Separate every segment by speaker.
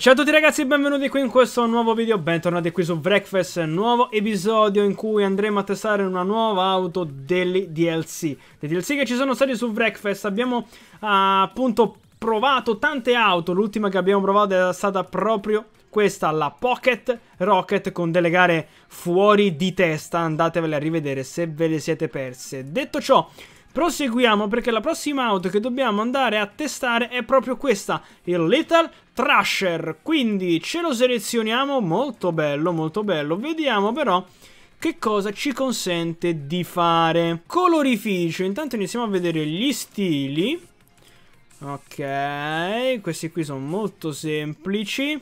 Speaker 1: ciao a tutti ragazzi e benvenuti qui in questo nuovo video, bentornati qui su Breakfast, nuovo episodio in cui andremo a testare una nuova auto degli DLC. Dei DLC che ci sono stati su Breakfast, abbiamo uh, appunto provato tante auto, l'ultima che abbiamo provato è stata proprio questa, la Pocket Rocket con delle gare fuori di testa, andatevele a rivedere se ve le siete perse. Detto ciò, Proseguiamo perché la prossima auto che dobbiamo andare a testare è proprio questa, il Little Thrasher. Quindi ce lo selezioniamo, molto bello, molto bello. Vediamo però che cosa ci consente di fare. Colorificio, intanto iniziamo a vedere gli stili. Ok, questi qui sono molto semplici.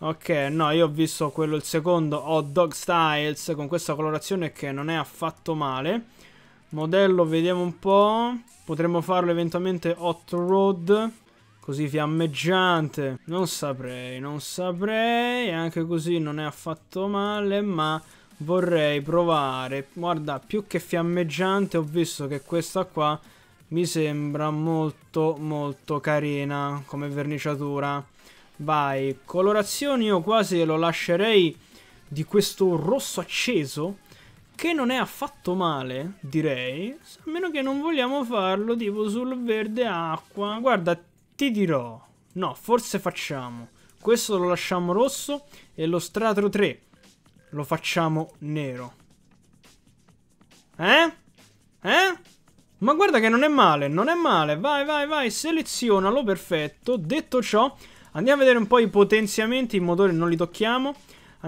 Speaker 1: Ok, no, io ho visto quello il secondo, Hot Dog Styles, con questa colorazione che non è affatto male. Modello, vediamo un po'. Potremmo farlo eventualmente hot road. Così fiammeggiante. Non saprei, non saprei. Anche così non è affatto male, ma vorrei provare. Guarda, più che fiammeggiante ho visto che questa qua mi sembra molto molto carina come verniciatura. Vai, colorazioni io quasi lo lascerei di questo rosso acceso che non è affatto male, direi. A meno che non vogliamo farlo tipo sul verde acqua. Guarda, ti dirò. No, forse facciamo. Questo lo lasciamo rosso e lo stratro 3 lo facciamo nero. Eh? Eh? Ma guarda che non è male, non è male. Vai, vai, vai, selezionalo, perfetto. Detto ciò, andiamo a vedere un po' i potenziamenti. I motori non li tocchiamo.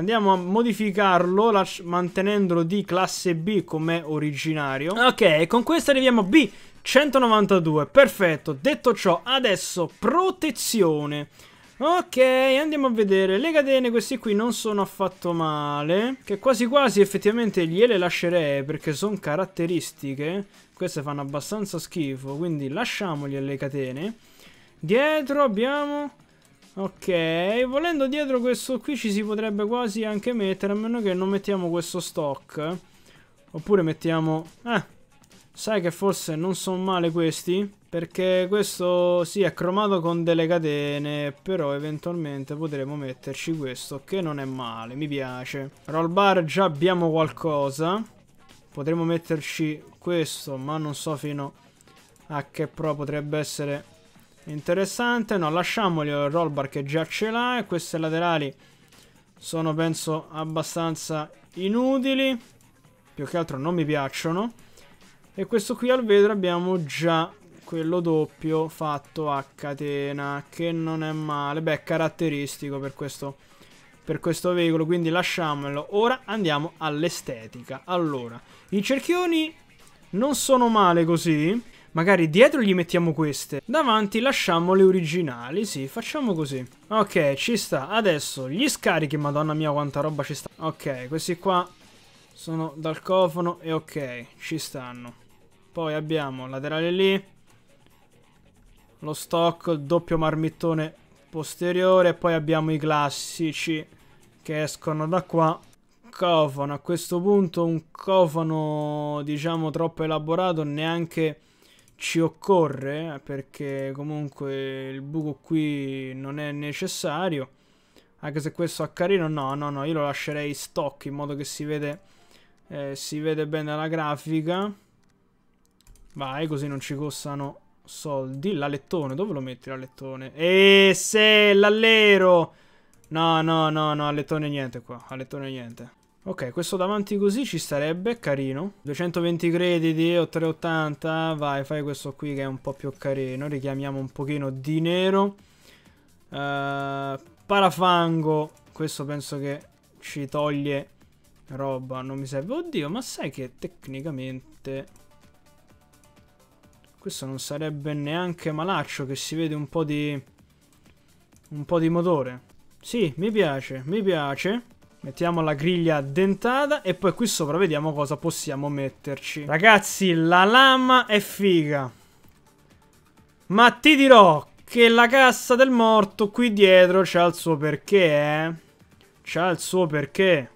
Speaker 1: Andiamo a modificarlo mantenendolo di classe B come originario. Ok, con questo arriviamo a B. 192, perfetto. Detto ciò, adesso protezione. Ok, andiamo a vedere. Le catene, queste qui non sono affatto male. Che quasi quasi effettivamente gliele lascerei perché sono caratteristiche. Queste fanno abbastanza schifo, quindi lasciamogli le catene. Dietro abbiamo Ok, volendo dietro questo qui ci si potrebbe quasi anche mettere, a meno che non mettiamo questo stock. Oppure mettiamo... Eh, sai che forse non sono male questi? Perché questo sì è cromato con delle catene, però eventualmente potremo metterci questo, che non è male, mi piace. Roll bar già abbiamo qualcosa. Potremmo metterci questo, ma non so fino a che pro potrebbe essere Interessante, no, lasciamoli il rollbar che già ce l'ha e queste laterali sono penso abbastanza inutili, più che altro non mi piacciono. E questo qui al vetro abbiamo già quello doppio fatto a catena, che non è male, beh caratteristico per questo, per questo veicolo, quindi lasciamolo. Ora andiamo all'estetica. Allora, i cerchioni non sono male così, Magari dietro gli mettiamo queste. Davanti lasciamo le originali, sì, facciamo così. Ok, ci sta. Adesso gli scarichi, madonna mia quanta roba ci sta. Ok, questi qua sono dal cofano. e ok, ci stanno. Poi abbiamo laterale lì. Lo stock, doppio marmittone posteriore. Poi abbiamo i classici che escono da qua cofano a questo punto un cofano diciamo troppo elaborato neanche ci occorre perché comunque il buco qui non è necessario anche se questo è carino no no no io lo lascerei stock in modo che si vede eh, si vede bene la grafica vai così non ci costano soldi l'alettone dove lo metti l'alettone e eh, se l'allero no no no no allettone niente qua allettone niente Ok, questo davanti così ci starebbe, carino. 220 crediti o 380, vai, fai questo qui che è un po' più carino. Richiamiamo un pochino di nero. Uh, parafango, questo penso che ci toglie roba, non mi serve. Oddio, ma sai che tecnicamente... Questo non sarebbe neanche malaccio che si vede un po' di... Un po' di motore. Sì, mi piace, mi piace. Mettiamo la griglia dentata e poi qui sopra vediamo cosa possiamo metterci. Ragazzi, la lama è figa. Ma ti dirò che la cassa del morto qui dietro c'ha il suo perché, eh. C'ha il suo perché.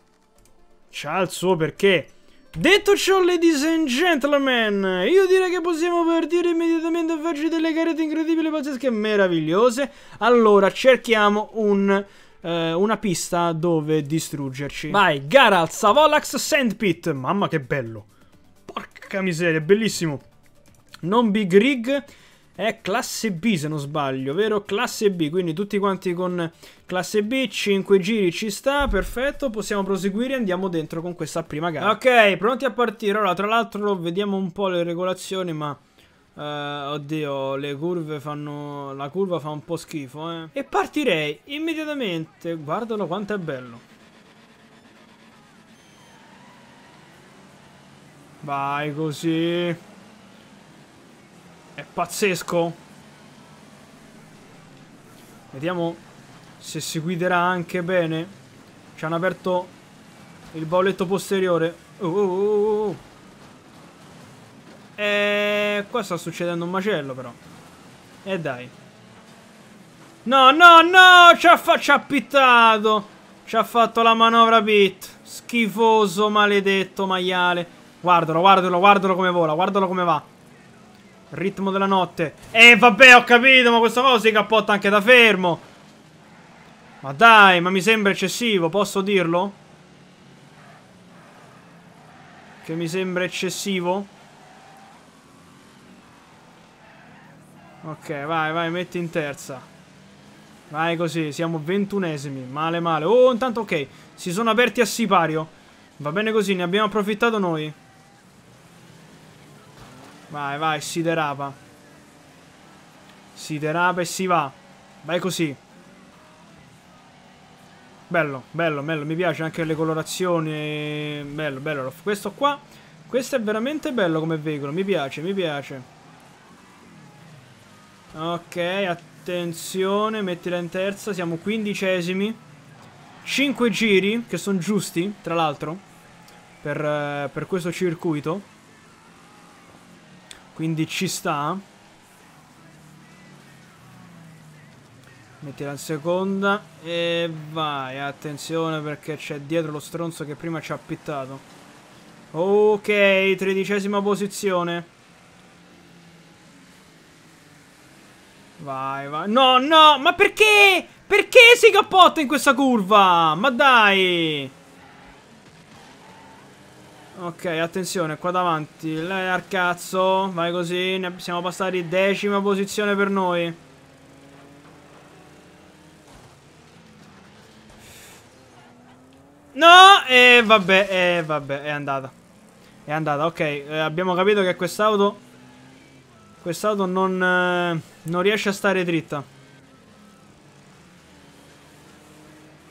Speaker 1: C'ha il suo perché. Detto ciò, ladies and gentlemen, io direi che possiamo partire immediatamente a farci delle carrette incredibili, pazzesche e meravigliose. Allora, cerchiamo un eh, una pista dove distruggerci. Vai, Garalt, Savolax, Sandpit. Mamma che bello. Porca miseria, bellissimo. Non Big Rig. È classe B se non sbaglio, vero? Classe B, quindi tutti quanti con classe B, 5 giri ci sta, perfetto, possiamo proseguire, andiamo dentro con questa prima gara. Ok, pronti a partire, allora tra l'altro vediamo un po' le regolazioni ma... Uh, oddio, le curve fanno. La curva fa un po' schifo, eh. E partirei immediatamente. Guardalo quanto è bello. Vai così. È pazzesco. Vediamo se si guiderà anche bene. Ci hanno aperto il bauletto posteriore. Oh, uh, oh, uh, oh, uh, oh. E... Eh, qua sta succedendo un macello però. E eh, dai. No, no, no! Ci ha, ci ha pittato! Ci ha fatto la manovra pit. Schifoso, maledetto maiale. Guardalo, guardalo, guardalo come vola, guardalo come va. Ritmo della notte. Eh, vabbè, ho capito, ma questo cosa si cappotta anche da fermo. Ma dai, ma mi sembra eccessivo, posso dirlo? Che mi sembra eccessivo? Ok, vai, vai, metti in terza. Vai così, siamo ventunesimi. Male, male. Oh, intanto ok. Si sono aperti a sipario. Va bene così, ne abbiamo approfittato noi. Vai, vai, si derapa. Si derapa e si va. Vai così. Bello, bello, bello. Mi piace anche le colorazioni. Bello, bello. Questo qua. Questo è veramente bello come veicolo. Mi piace, mi piace. Ok, attenzione, mettila in terza, siamo quindicesimi. 5 giri, che sono giusti, tra l'altro, per, eh, per questo circuito. Quindi ci sta. Mettila in seconda e vai, attenzione perché c'è dietro lo stronzo che prima ci ha pittato. Ok, tredicesima posizione. Vai, vai. No, no, ma perché? Perché si cappotta in questa curva? Ma dai! Ok, attenzione, qua davanti. Lei al cazzo. Vai così, ne siamo passati decima posizione per noi. No, e eh, vabbè, e eh, vabbè, è andata. È andata, ok. Eh, abbiamo capito che quest'auto Quest'auto non, eh, non riesce a stare dritta.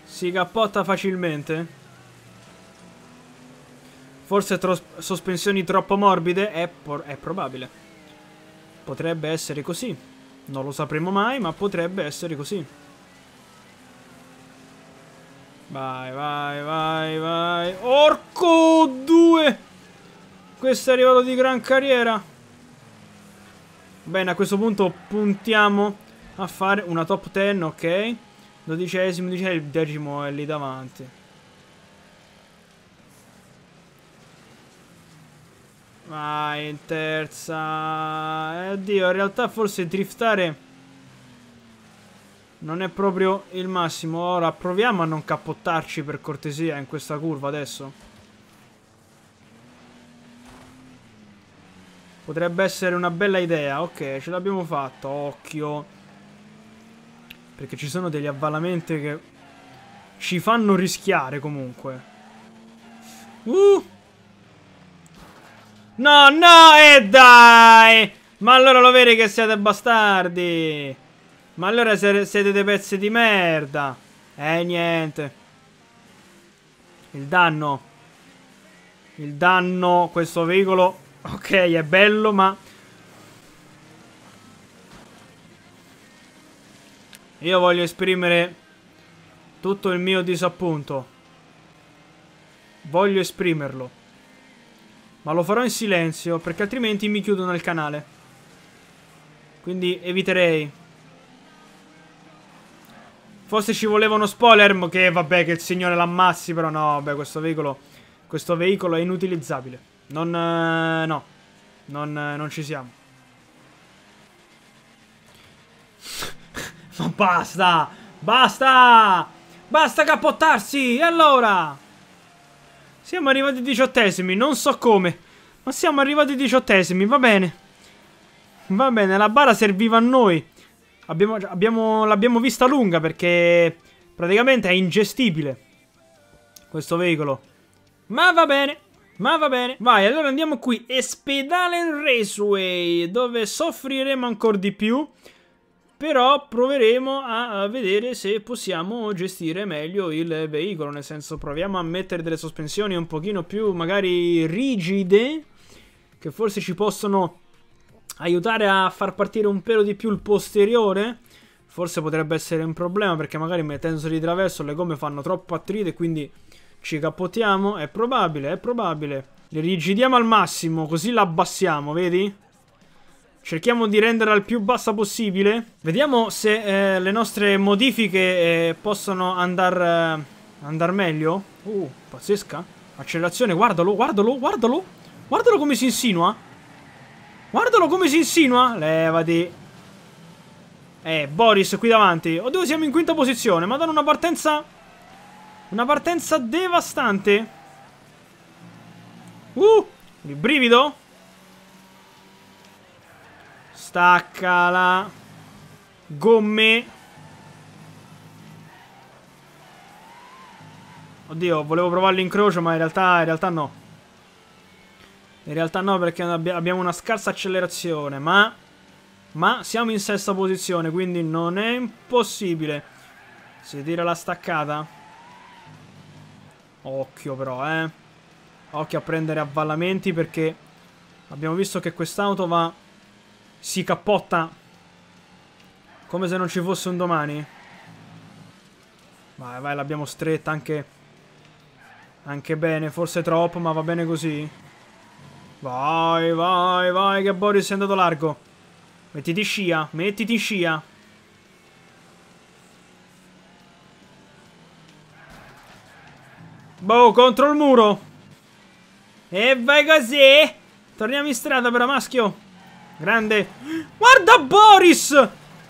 Speaker 1: Si cappotta facilmente. Forse tro sospensioni troppo morbide? È, è probabile. Potrebbe essere così. Non lo sapremo mai, ma potrebbe essere così. Vai, vai, vai, vai. Orco 2! Questo è arrivato di gran carriera. Bene, a questo punto puntiamo a fare una top 10, ok? Dodicesimo, dicesimo, il decimo è lì davanti. Vai, in terza... Eh, oddio, in realtà forse driftare non è proprio il massimo. Ora proviamo a non cappottarci per cortesia in questa curva adesso. Potrebbe essere una bella idea. Ok, ce l'abbiamo fatta. Occhio. Perché ci sono degli avvalamenti che ci fanno rischiare comunque. Uh! No, no, e dai! Ma allora lo vedi che siete bastardi! Ma allora siete dei pezzi di merda! Eh, niente. Il danno. Il danno questo veicolo Ok, è bello, ma... Io voglio esprimere tutto il mio disappunto. Voglio esprimerlo. Ma lo farò in silenzio, perché altrimenti mi chiudono il canale. Quindi eviterei. Forse ci voleva uno spoiler, ma che vabbè, che il signore l'ammassi, però no, vabbè, questo veicolo... Questo veicolo è inutilizzabile. Non... Eh, no. Non, eh, non ci siamo. Ma basta! Basta! Basta capottarsi! E allora? Siamo arrivati ai diciottesimi, non so come. Ma siamo arrivati ai diciottesimi, va bene. Va bene, la bara serviva a noi. Abbiamo, abbiamo, l'abbiamo vista lunga perché praticamente è ingestibile questo veicolo. Ma va bene. Ma va bene, vai, allora andiamo qui, Espedalen Raceway, dove soffriremo ancora di più, però proveremo a vedere se possiamo gestire meglio il veicolo, nel senso proviamo a mettere delle sospensioni un pochino più magari rigide, che forse ci possono aiutare a far partire un pelo di più il posteriore, forse potrebbe essere un problema perché magari mettendoseli di traverso le gomme fanno troppo attrito e quindi ci capotiamo? È probabile, è probabile. Li rigidiamo al massimo, così l'abbassiamo, vedi? Cerchiamo di renderla il più bassa possibile. Vediamo se eh, le nostre modifiche eh, possono andare eh, andar meglio. Uh, pazzesca. Accelerazione, guardalo, guardalo, guardalo. Guardalo come si insinua. Guardalo come si insinua. Levati. Eh, Boris qui davanti. Oddio, siamo in quinta posizione, ma danno una partenza una partenza devastante. Uh, il brivido. Staccala. Gomme. Oddio, volevo provare l'incrocio, ma in realtà, in realtà no. In realtà no, perché abbiamo una scarsa accelerazione, ma... Ma siamo in sesta posizione, quindi non è impossibile. Si tira la staccata. Occhio però, eh. Occhio a prendere avvallamenti perché abbiamo visto che quest'auto va... Si cappotta. Come se non ci fosse un domani. Vai, vai, l'abbiamo stretta anche... Anche bene, forse troppo, ma va bene così. Vai, vai, vai, che Boris è andato largo. Mettiti in scia, mettiti in scia. Boh, contro il muro. E vai così. Torniamo in strada però, maschio. Grande. Guarda Boris!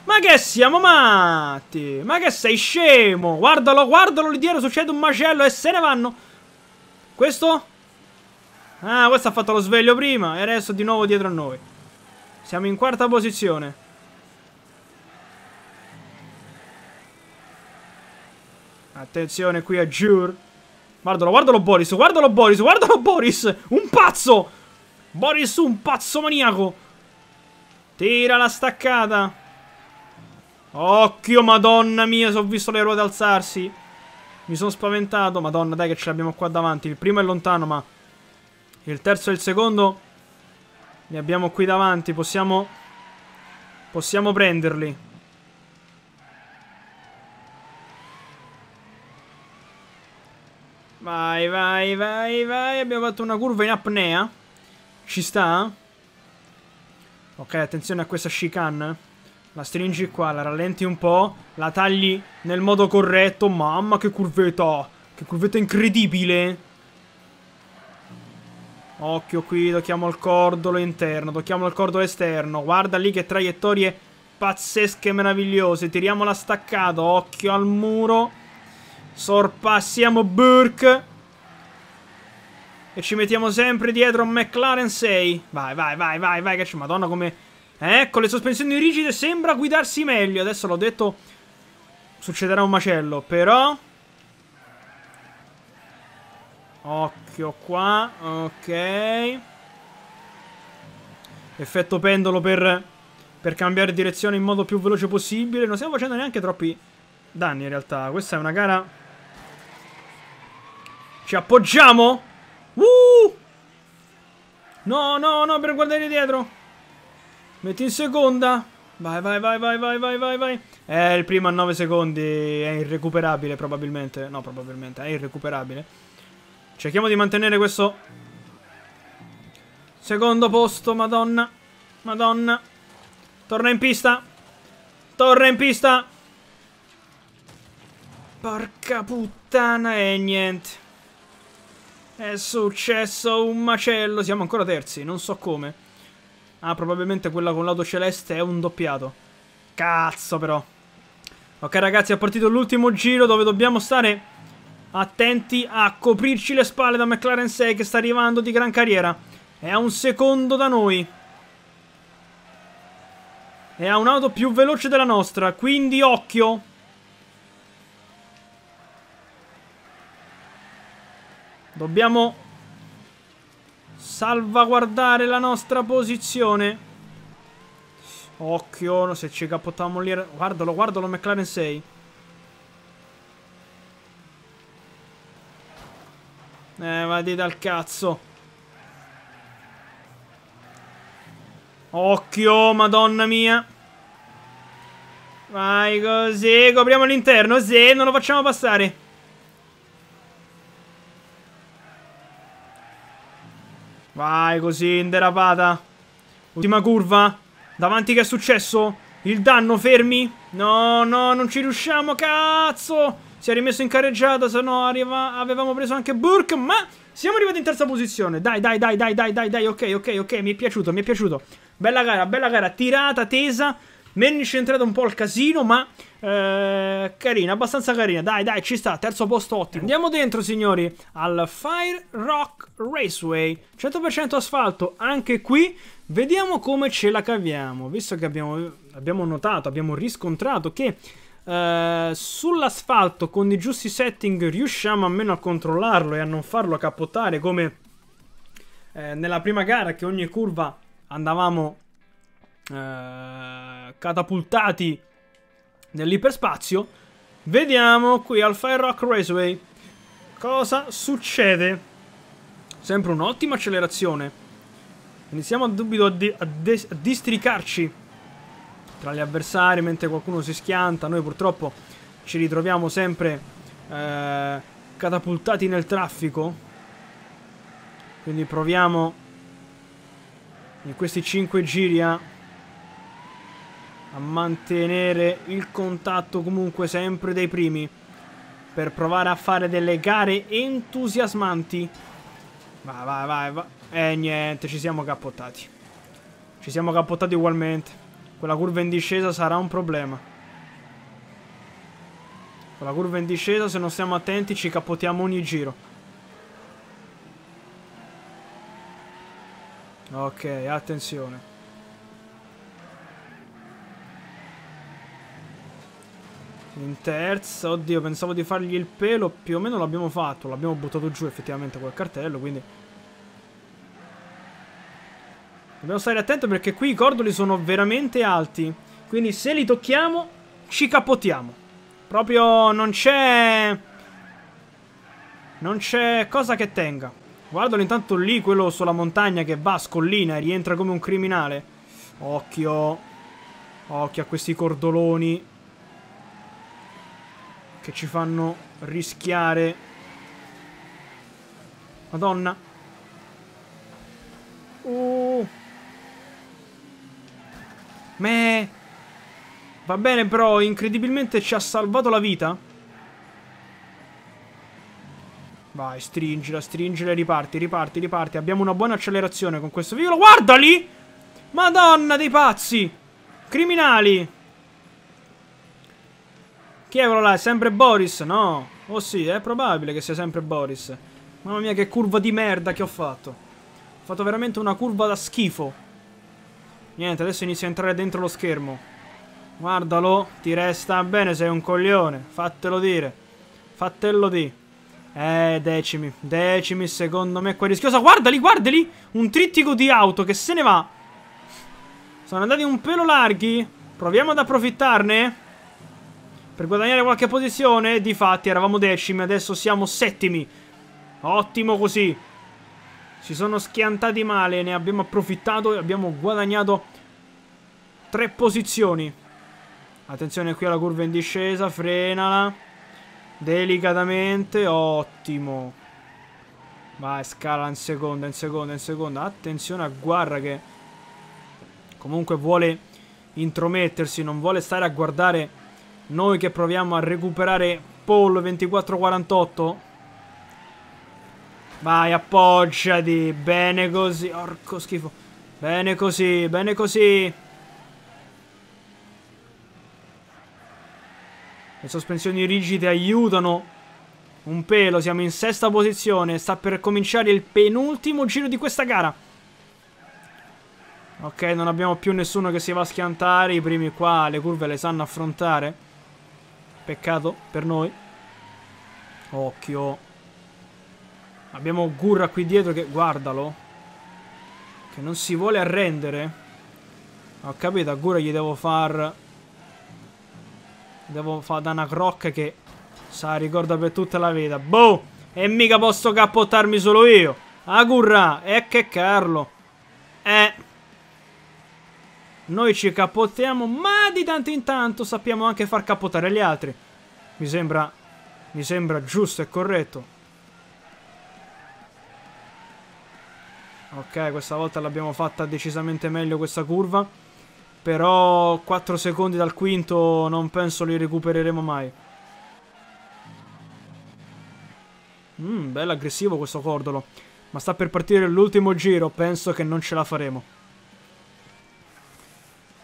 Speaker 1: Ma che siamo matti? Ma che sei scemo? Guardalo, guardalo lì dietro, succede un macello e se ne vanno. Questo? Ah, questo ha fatto lo sveglio prima e adesso di nuovo dietro a noi. Siamo in quarta posizione. Attenzione qui a Jure. Guardalo, guardalo Boris, guardalo Boris, guardalo Boris Un pazzo Boris un pazzo maniaco Tira la staccata Occhio, madonna mia, se ho visto le ruote alzarsi Mi sono spaventato Madonna, dai che ce l'abbiamo qua davanti Il primo è lontano, ma Il terzo e il secondo Li abbiamo qui davanti Possiamo Possiamo prenderli Vai, vai, vai, vai. Abbiamo fatto una curva in apnea. Ci sta? Ok, attenzione a questa chicane. La stringi qua, la rallenti un po', la tagli nel modo corretto. Mamma che curvetta! Che curvetta incredibile! Occhio qui, tocchiamo il cordolo interno, tocchiamo il cordolo esterno. Guarda lì che traiettorie pazzesche, meravigliose. Tiriamo la staccata, occhio al muro. Sorpassiamo Burke. E ci mettiamo sempre dietro McLaren 6. Vai, vai, vai, vai, vai. Che c'è, madonna come... Ecco, le sospensioni rigide sembra guidarsi meglio. Adesso l'ho detto... Succederà un macello, però... Occhio qua, ok. Effetto pendolo per, per, cambiare direzione in modo più veloce possibile. Non stiamo facendo neanche troppi danni in realtà. Questa è una gara ci appoggiamo? Uh! No, no, no, per guardare dietro. Metti in seconda. Vai, vai, vai, vai, vai, vai, vai, vai. Eh, il primo a 9 secondi è irrecuperabile probabilmente. No, probabilmente, è irrecuperabile. Cerchiamo di mantenere questo... Secondo posto, madonna. Madonna. Torna in pista. Torna in pista. Porca puttana e niente. È successo un macello. Siamo ancora terzi, non so come. Ah, probabilmente quella con l'auto celeste è un doppiato. Cazzo però. Ok ragazzi, è partito l'ultimo giro dove dobbiamo stare attenti a coprirci le spalle da McLaren 6 che sta arrivando di gran carriera. È a un secondo da noi. E ha un'auto più veloce della nostra, quindi occhio. Dobbiamo salvaguardare la nostra posizione. Occhio, se ci capottiamo lì... Guardalo, guardalo, McLaren 6. Eh, vadi dal cazzo. Occhio, madonna mia. Vai così, copriamo l'interno. Sì, non lo facciamo passare. Vai così, inderapata. Ultima curva. Davanti che è successo? Il danno, fermi. No, no, non ci riusciamo, cazzo. Si è rimesso in carreggiata, se no arriva... avevamo preso anche Burke, ma... Siamo arrivati in terza posizione. Dai, dai, dai, dai, dai, dai, dai. Ok, ok, ok. Mi è piaciuto, mi è piaciuto. Bella gara, bella gara. Tirata, tesa. Mernish è un po' al casino, ma eh, carina, abbastanza carina. Dai, dai, ci sta. Terzo posto ottimo. Andiamo dentro, signori, al Fire Rock Raceway. 100% asfalto, anche qui. Vediamo come ce la caviamo. Visto che abbiamo, abbiamo notato, abbiamo riscontrato che... Eh, sull'asfalto con i giusti setting riusciamo almeno a controllarlo e a non farlo capottare come eh, nella prima gara che ogni curva andavamo eh, catapultati nell'iperspazio. Vediamo qui al Fire Rock Raceway cosa succede. Sempre un'ottima accelerazione. Iniziamo subito a, di a, a districarci tra gli avversari mentre qualcuno si schianta. Noi purtroppo ci ritroviamo sempre eh, catapultati nel traffico. Quindi proviamo in questi 5 giri a a mantenere il contatto comunque sempre dei primi per provare a fare delle gare entusiasmanti. Vai, vai, vai, vai. Eh, niente, ci siamo cappottati. Ci siamo cappottati ugualmente. Quella curva in discesa sarà un problema. Quella curva in discesa, se non stiamo attenti, ci cappottiamo ogni giro. Ok, attenzione. In terza, oddio, pensavo di fargli il pelo, più o meno l'abbiamo fatto, l'abbiamo buttato giù effettivamente quel cartello, quindi... Dobbiamo stare attenti perché qui i cordoli sono veramente alti, quindi se li tocchiamo ci capotiamo. Proprio non c'è... Non c'è cosa che tenga. Guardalo intanto lì, quello sulla montagna che va, scollina e rientra come un criminale. Occhio. Occhio a questi cordoloni che ci fanno rischiare. Madonna. Uh. Me. Va bene, però, incredibilmente ci ha salvato la vita. Vai, stringila, stringila riparti, riparti, riparti. Abbiamo una buona accelerazione con questo veicolo. Guarda lì! Madonna dei pazzi! Criminali! Chi è quello là? È sempre Boris, no? Oh sì, è probabile che sia sempre Boris. Mamma mia che curva di merda che ho fatto. Ho fatto veramente una curva da schifo. Niente, adesso inizia a entrare dentro lo schermo. Guardalo, ti resta bene, sei un coglione. Fattelo dire. Fatelo di. Eh, decimi. Decimi, secondo me qua è rischiosa. Guardali, guardali! Un trittico di auto che se ne va. Sono andati un pelo larghi. Proviamo ad approfittarne per guadagnare qualche posizione. Difatti eravamo decimi, adesso siamo settimi. Ottimo così. Si sono schiantati male, ne abbiamo approfittato e abbiamo guadagnato tre posizioni. Attenzione qui alla curva in discesa, frenala. Delicatamente, ottimo. Vai, scala in seconda, in seconda, in seconda. Attenzione a Guarra che comunque vuole intromettersi, non vuole stare a guardare noi che proviamo a recuperare Paul 24-48. Vai, appoggiati. Bene così. Orco schifo. Bene così, bene così. Le sospensioni rigide aiutano un pelo. Siamo in sesta posizione. Sta per cominciare il penultimo giro di questa gara. Ok, non abbiamo più nessuno che si va a schiantare. I primi qua le curve le sanno affrontare. Peccato per noi. Occhio. Abbiamo Gurra qui dietro che... Guardalo. Che non si vuole arrendere. Ho capito, a Gurra gli devo far... Devo fare da una crocca che... Sa, ricorda per tutta la vita. Boh! E mica posso cappottarmi solo io. A ah, Gurra! E che Carlo! Noi ci capottiamo, ma di tanto in tanto sappiamo anche far capotare gli altri. Mi sembra, mi sembra giusto e corretto. Ok, questa volta l'abbiamo fatta decisamente meglio questa curva. Però 4 secondi dal quinto non penso li recupereremo mai. Mmm, bello aggressivo questo cordolo. Ma sta per partire l'ultimo giro, penso che non ce la faremo.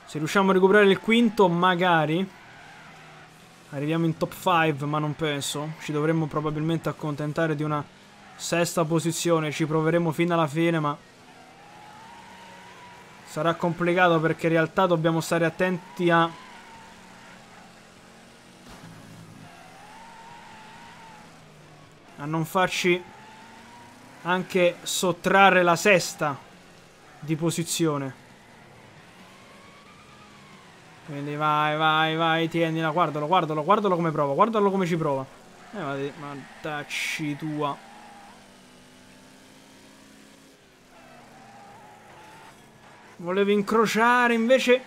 Speaker 1: Se riusciamo a recuperare il quinto, magari arriviamo in top 5, ma non penso. Ci dovremmo probabilmente accontentare di una sesta posizione. Ci proveremo fino alla fine, ma sarà complicato perché in realtà dobbiamo stare attenti a... a non farci anche sottrarre la sesta di posizione. Quindi vai, vai, vai, tienila, guardalo, guardalo, guardalo come prova, guardalo come ci prova. Eh, ma, ma tua. Volevo incrociare, invece...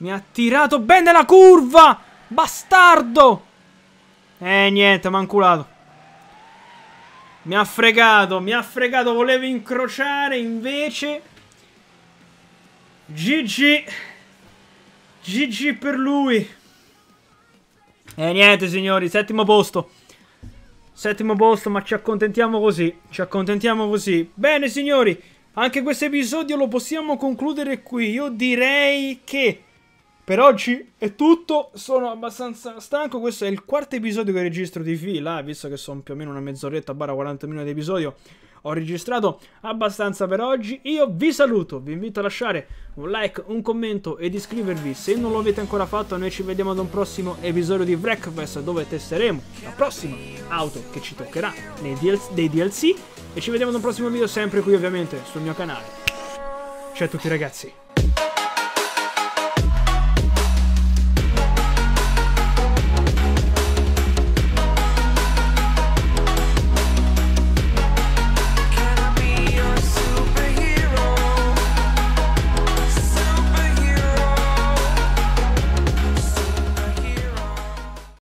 Speaker 1: Mi ha tirato bene la curva! Bastardo! Eh, niente, manculato. Mi ha fregato, mi ha fregato, volevo incrociare, invece... GG GG per lui E eh, niente signori Settimo posto Settimo posto ma ci accontentiamo così Ci accontentiamo così Bene signori anche questo episodio lo possiamo concludere qui Io direi che per oggi è tutto, sono abbastanza stanco, questo è il quarto episodio che registro di fila, visto che sono più o meno una mezz'oretta, barra 40 minuti di episodio ho registrato abbastanza per oggi. Io vi saluto, vi invito a lasciare un like, un commento ed iscrivervi se non lo avete ancora fatto. Noi ci vediamo ad un prossimo episodio di Wreckfest dove testeremo la prossima auto che ci toccherà nei DLC, dei DLC. E ci vediamo ad un prossimo video sempre qui ovviamente sul mio canale. Ciao a tutti ragazzi.